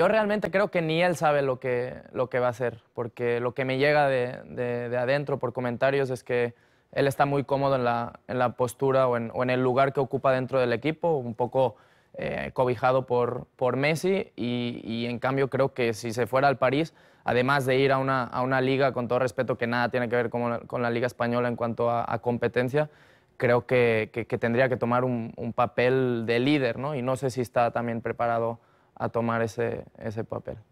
Yo realmente creo que ni él sabe lo que, lo que va a hacer, porque lo que me llega de, de, adentro por comentarios es que él está muy cómodo en la, en la postura o en, el lugar que ocupa dentro del equipo, un poco eh, cobijado por, por Messi y, en cambio creo que si se fuera al París, además de ir a una, a una liga, con todo respeto, que nada tiene que ver con la, con la liga española en cuanto a, competencia, creo que, que, tendría que tomar un, un papel de líder ¿no? y no sé si está también preparado a tomar ese, ese papel.